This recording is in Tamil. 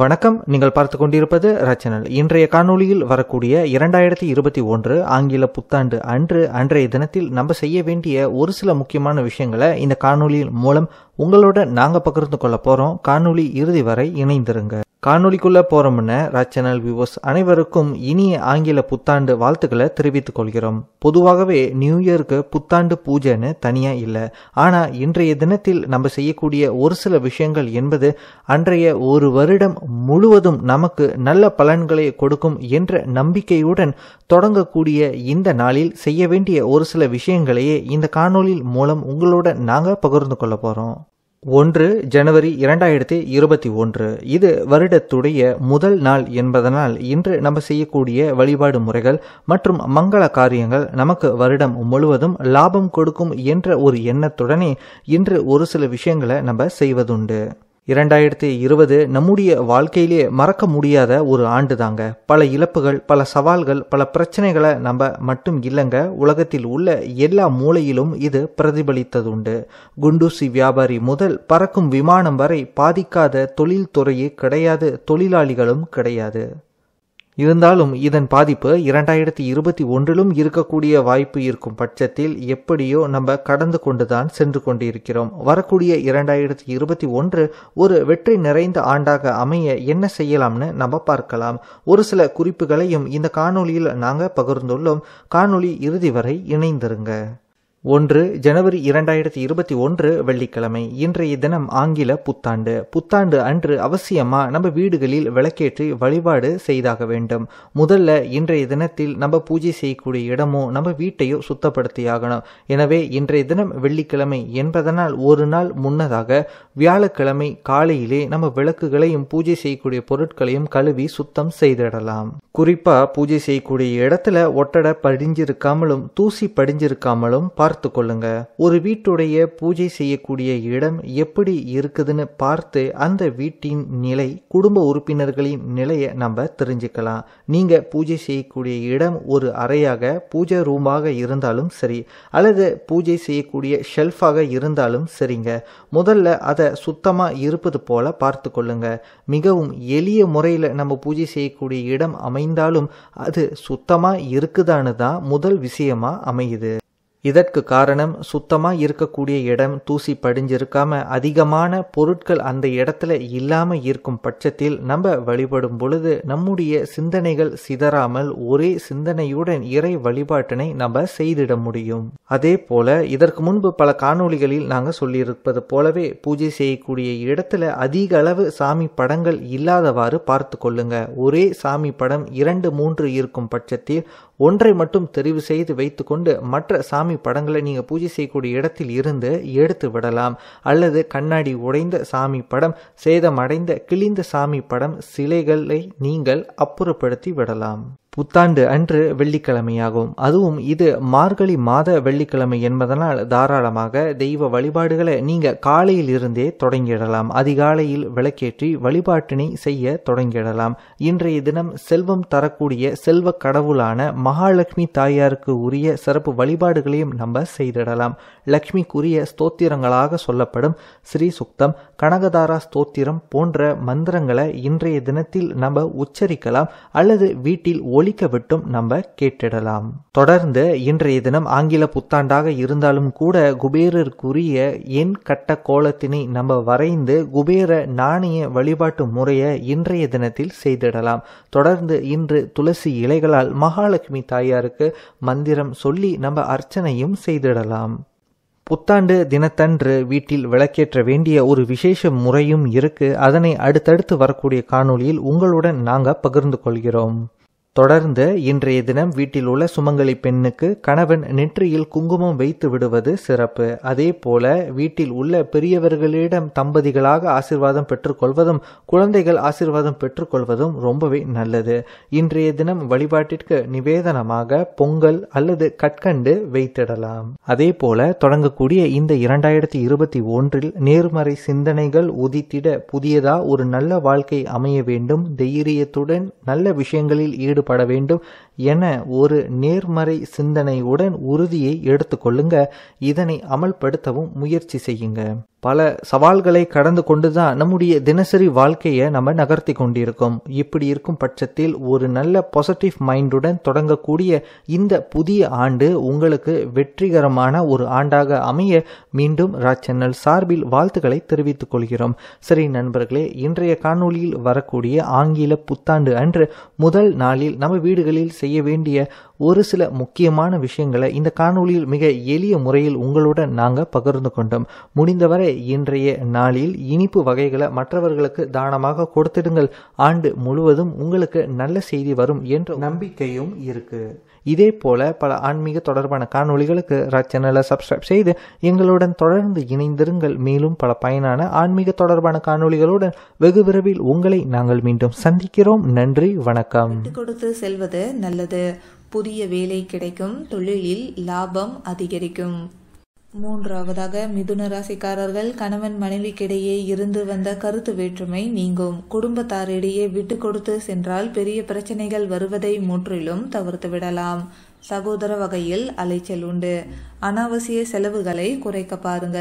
வணக்கம் நீங்கள் பார்த்து கொண்டிருப்பது ரச்சனல் இன்றைய காணொளியில் வரக்கூடிய இரண்டாயிரத்தி இருபத்தி ஒன்று ஆங்கில புத்தாண்டு அன்று அன்றைய தினத்தில் நம்ம செய்ய வேண்டிய ஒரு சில முக்கியமான விஷயங்களை இந்த காணொலியின் மூலம் உங்களோட நாங்கள் பகிர்ந்து கொள்ள போகிறோம் காணொலி இறுதி வரை இணைந்திருங்க காணொலிக்குள்ள போற முன்ன சேனல் வியூவர்ஸ் அனைவருக்கும் இனிய ஆங்கில புத்தாண்டு வாழ்த்துக்களை தெரிவித்துக் கொள்கிறோம் பொதுவாகவே நியூ இயருக்கு புத்தாண்டு பூஜைன்னு தனியாக இல்லை ஆனால் இன்றைய தினத்தில் நம்ம செய்யக்கூடிய ஒரு சில விஷயங்கள் என்பது அன்றைய ஒரு வருடம் முழுவதும் நமக்கு நல்ல பலன்களை கொடுக்கும் என்ற நம்பிக்கையுடன் தொடங்கக்கூடிய இந்த நாளில் செய்ய வேண்டிய ஒரு சில விஷயங்களையே இந்த காணொலி மூலம் உங்களோட நாங்கள் பகிர்ந்து கொள்ள போகிறோம் ஒன்று ஜனவரி இரண்டாயிரத்தி இருபத்தி ஒன்று இது வருடத்துடைய முதல் நாள் என்பதனால் இன்று நம்ம செய்யக்கூடிய வழிபாடு முறைகள் மற்றும் மங்கள காரியங்கள் நமக்கு வருடம் முழுவதும் லாபம் கொடுக்கும் என்ற ஒரு எண்ணத்துடனே இன்று ஒரு சில விஷயங்களை நம்ம செய்வதுண்டு இரண்டாயிரத்தி இருபது நம்முடைய வாழ்க்கையிலே மறக்க முடியாத ஒரு ஆண்டு தாங்க பல இழப்புகள் பல சவால்கள் பல பிரச்சனைகளை நம்ம மட்டும் இல்லைங்க உலகத்தில் உள்ள எல்லா மூலையிலும் இது பிரதிபலித்தது உண்டு குண்டூசி வியாபாரி முதல் பறக்கும் விமானம் வரை பாதிக்காத தொழில்துறையே கிடையாது தொழிலாளிகளும் கிடையாது இருந்தாலும் இதன் பாதிப்பு இரண்டாயிரத்தி இருபத்தி ஒன்றிலும் இருக்கக்கூடிய வாய்ப்பு இருக்கும் பட்சத்தில் எப்படியோ நம்ம கடந்து கொண்டுதான் சென்று கொண்டிருக்கிறோம் வரக்கூடிய இரண்டாயிரத்தி இருபத்தி ஒன்று ஒரு வெற்றி நிறைந்த ஆண்டாக அமைய என்ன செய்யலாம்னு நம்ம பார்க்கலாம் ஒரு சில குறிப்புகளையும் இந்த காணொலியில் நாங்கள் பகிர்ந்துள்ளோம் காணொலி இறுதி வரை இணைந்திருங்க ஒன்று ஜனவரி இரண்டாயிரத்தி இருபத்தி ஒன்று வெள்ளிக்கிழமை இன்றைய தினம் ஆங்கில புத்தாண்டு புத்தாண்டு அன்று அவசியமா நம்ம வீடுகளில் விளக்கேற்றி வழிபாடு செய்தாக வேண்டும் முதல்ல இன்றைய தினத்தில் நம்ம பூஜை செய்யக்கூடிய இடமோ நம்ம வீட்டையோ ஆகணும் எனவே இன்றைய தினம் வெள்ளிக்கிழமை என்பதனால் ஒரு நாள் முன்னதாக வியாழக்கிழமை காலையிலே நம்ம விளக்குகளையும் பூஜை செய்யக்கூடிய பொருட்களையும் கழுவி சுத்தம் செய்திடலாம் குறிப்பா பூஜை செய்யக்கூடிய இடத்துல ஒட்டட படிஞ்சிருக்காமலும் தூசி படிஞ்சிருக்காமலும் பார்த்து பார்த்து கொள்ளுங்க ஒரு வீட்டுடைய பூஜை செய்யக்கூடிய இடம் எப்படி இருக்குதுன்னு பார்த்து அந்த வீட்டின் நிலை குடும்ப உறுப்பினர்களின் நிலையை நம்ம தெரிஞ்சுக்கலாம் நீங்க பூஜை செய்யக்கூடிய இடம் ஒரு அறையாக பூஜை ரூமாக இருந்தாலும் சரி அல்லது பூஜை செய்யக்கூடிய ஷெல்ஃபாக இருந்தாலும் சரிங்க முதல்ல அதை சுத்தமாக இருப்பது போல பார்த்து கொள்ளுங்க மிகவும் எளிய முறையில் நம்ம பூஜை செய்யக்கூடிய இடம் அமைந்தாலும் அது சுத்தமாக இருக்குதான்னு தான் முதல் விஷயமா அமையுது இதற்கு காரணம் சுத்தமாக இருக்கக்கூடிய இடம் தூசி படிஞ்சிருக்காம அதிகமான பொருட்கள் அந்த இடத்துல இல்லாமல் இருக்கும் பட்சத்தில் நம்ம வழிபடும் பொழுது நம்முடைய சிந்தனைகள் சிதறாமல் ஒரே சிந்தனையுடன் இறை வழிபாட்டினை நம்ம செய்திட முடியும் அதே போல இதற்கு முன்பு பல காணொளிகளில் நாங்கள் சொல்லியிருப்பது போலவே பூஜை செய்யக்கூடிய இடத்துல அதிக அளவு சாமி படங்கள் இல்லாதவாறு பார்த்து கொள்ளுங்க ஒரே சாமி படம் இரண்டு மூன்று இருக்கும் பட்சத்தில் ஒன்றை மட்டும் தெரிவு செய்து வைத்துக்கொண்டு மற்ற சாமி படங்களை நீங்கள் பூஜை செய்யக்கூடிய இடத்தில் இருந்து எடுத்து விடலாம் அல்லது கண்ணாடி உடைந்த சாமி படம் சேதமடைந்த கிழிந்த சாமி படம் சிலைகளை நீங்கள் அப்புறப்படுத்தி விடலாம் புத்தாண்டு அன்று வெள்ளிக்கிழமையாகும் அதுவும் இது மார்கழி மாத வெள்ளிக்கிழமை என்பதனால் தாராளமாக தெய்வ வழிபாடுகளை நீங்க காலையில் இருந்தே தொடங்கிடலாம் அதிகாலையில் விளக்கேற்றி வழிபாட்டினை செய்ய தொடங்கிடலாம் இன்றைய தினம் செல்வம் தரக்கூடிய செல்வ கடவுளான மகாலட்சுமி தாயாருக்கு உரிய சிறப்பு வழிபாடுகளையும் நம்ம செய்திடலாம் லக்ஷ்மிக்குரிய ஸ்தோத்திரங்களாக சொல்லப்படும் ஸ்ரீ சுக்தம் கனகதாரா ஸ்தோத்திரம் போன்ற மந்திரங்களை இன்றைய தினத்தில் நம்ம உச்சரிக்கலாம் அல்லது வீட்டில் ஒழிக்க விட்டும் நம்ம கேட்டிடலாம் தொடர்ந்து இன்றைய தினம் ஆங்கில புத்தாண்டாக இருந்தாலும் கூட குபேரருக்குரிய எண் கட்ட கோலத்தினை நம்ம வரைந்து குபேர நாணய வழிபாட்டு முறையை இன்றைய தினத்தில் செய்திடலாம் தொடர்ந்து இன்று துளசி இலைகளால் மகாலட்சுமி தாயாருக்கு மந்திரம் சொல்லி நம்ம அர்ச்சனையும் செய்திடலாம் புத்தாண்டு தினத்தன்று வீட்டில் விளக்கேற்ற வேண்டிய ஒரு விசேஷ முறையும் இருக்கு அதனை அடுத்தடுத்து வரக்கூடிய காணொளியில் உங்களுடன் நாங்கள் பகிர்ந்து கொள்கிறோம் தொடர்ந்து இன்றைய தினம் வீட்டில் உள்ள சுமங்கலி பெண்ணுக்கு கணவன் நெற்றியில் குங்குமம் வைத்து விடுவது சிறப்பு அதே போல வீட்டில் உள்ள பெரியவர்களிடம் தம்பதிகளாக ஆசிர்வாதம் பெற்றுக்கொள்வதும் குழந்தைகள் ஆசிர்வாதம் பெற்றுக்கொள்வதும் ரொம்பவே நல்லது இன்றைய தினம் வழிபாட்டிற்கு நிவேதனமாக பொங்கல் அல்லது கற்கண்டு வைத்திடலாம் அதே போல தொடங்கக்கூடிய இந்த இரண்டாயிரத்தி இருபத்தி ஒன்றில் நேர்மறை சிந்தனைகள் உதித்திட புதியதா ஒரு நல்ல வாழ்க்கை அமைய வேண்டும் தைரியத்துடன் நல்ல விஷயங்களில் ஈடுபட செயல்பட வேண்டும் என ஒரு நேர்மறை சிந்தனையுடன் உறுதியை எடுத்துக்கொள்ளுங்க இதனை அமல்படுத்தவும் முயற்சி செய்யுங்க பல சவால்களை கடந்து கொண்டுதான் நம்முடைய தினசரி வாழ்க்கையை நம்ம நகர்த்தி கொண்டிருக்கோம் இப்படி இருக்கும் பட்சத்தில் ஒரு நல்ல பாசிட்டிவ் மைண்டுடன் தொடங்கக்கூடிய இந்த புதிய ஆண்டு உங்களுக்கு வெற்றிகரமான ஒரு ஆண்டாக அமைய மீண்டும் சென்னல் சார்பில் வாழ்த்துக்களை தெரிவித்துக் கொள்கிறோம் சரி நண்பர்களே இன்றைய காணொளியில் வரக்கூடிய ஆங்கில புத்தாண்டு அன்று முதல் நாளில் நம்ம வீடுகளில் செய்ய வேண்டிய ஒரு சில முக்கியமான விஷயங்களை இந்த காணொலியில் மிக எளிய முறையில் உங்களுடன் நாங்கள் பகிர்ந்து கொண்டோம் முடிந்தவரை இன்றைய நாளில் இனிப்பு வகைகளை மற்றவர்களுக்கு தானமாக கொடுத்திடுங்கள் ஆண்டு முழுவதும் உங்களுக்கு நல்ல செய்தி வரும் என்ற நம்பிக்கையும் இருக்கு இதே போல பல ஆன்மீக தொடர்பான காணொலிகளுக்கு சேனலை சப்ஸ்கிரைப் செய்து எங்களுடன் தொடர்ந்து இணைந்திருங்கள் மேலும் பல பயனான ஆன்மீக தொடர்பான காணொலிகளுடன் வெகு விரைவில் உங்களை நாங்கள் மீண்டும் சந்திக்கிறோம் நன்றி வணக்கம் கொடுத்து செல்வது நல்லது புதிய வேலை கிடைக்கும் தொழிலில் லாபம் அதிகரிக்கும் மூன்றாவதாக மிதுன ராசிக்காரர்கள் கணவன் மனைவிக்கிடையே இருந்து வந்த கருத்து வேற்றுமை நீங்கும் குடும்பத்தாரிடையே விட்டு கொடுத்து சென்றால் பெரிய பிரச்சனைகள் வருவதை முற்றிலும் தவிர்த்து விடலாம் சகோதர வகையில் அலைச்சல் உண்டு அனாவசிய செலவுகளை குறைக்க பாருங்கள்